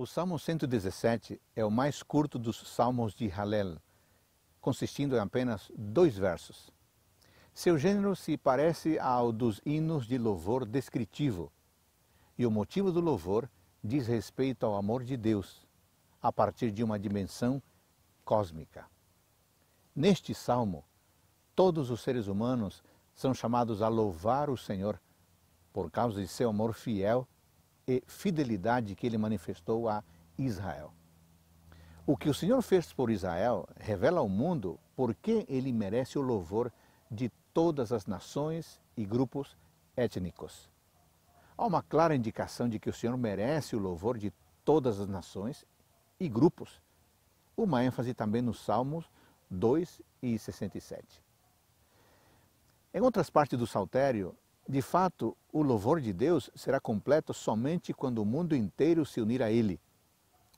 O Salmo 117 é o mais curto dos Salmos de Halel, consistindo em apenas dois versos. Seu gênero se parece ao dos hinos de louvor descritivo, e o motivo do louvor diz respeito ao amor de Deus, a partir de uma dimensão cósmica. Neste salmo, todos os seres humanos são chamados a louvar o Senhor por causa de seu amor fiel e fidelidade que ele manifestou a Israel. O que o Senhor fez por Israel revela ao mundo por que ele merece o louvor de todas as nações e grupos étnicos. Há uma clara indicação de que o Senhor merece o louvor de todas as nações e grupos. Uma ênfase também nos Salmos 2 e 67. Em outras partes do Saltério, de fato, o louvor de Deus será completo somente quando o mundo inteiro se unir a Ele.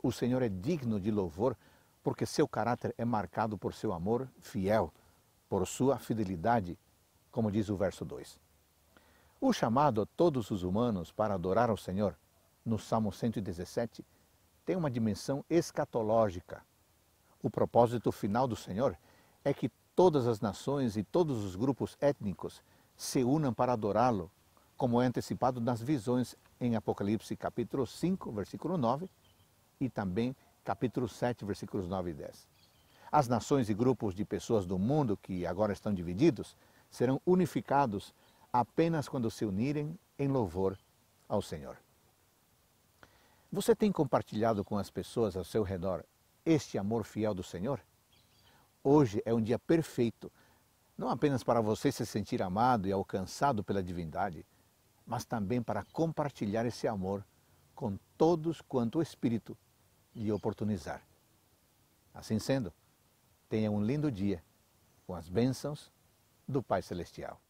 O Senhor é digno de louvor porque seu caráter é marcado por seu amor fiel, por sua fidelidade, como diz o verso 2. O chamado a todos os humanos para adorar ao Senhor, no Salmo 117, tem uma dimensão escatológica. O propósito final do Senhor é que todas as nações e todos os grupos étnicos se unam para adorá-lo, como é antecipado nas visões em Apocalipse capítulo 5, versículo 9 e também capítulo 7, versículos 9 e 10. As nações e grupos de pessoas do mundo que agora estão divididos serão unificados apenas quando se unirem em louvor ao Senhor. Você tem compartilhado com as pessoas ao seu redor este amor fiel do Senhor? Hoje é um dia perfeito não apenas para você se sentir amado e alcançado pela divindade, mas também para compartilhar esse amor com todos quanto o Espírito lhe oportunizar. Assim sendo, tenha um lindo dia com as bênçãos do Pai Celestial.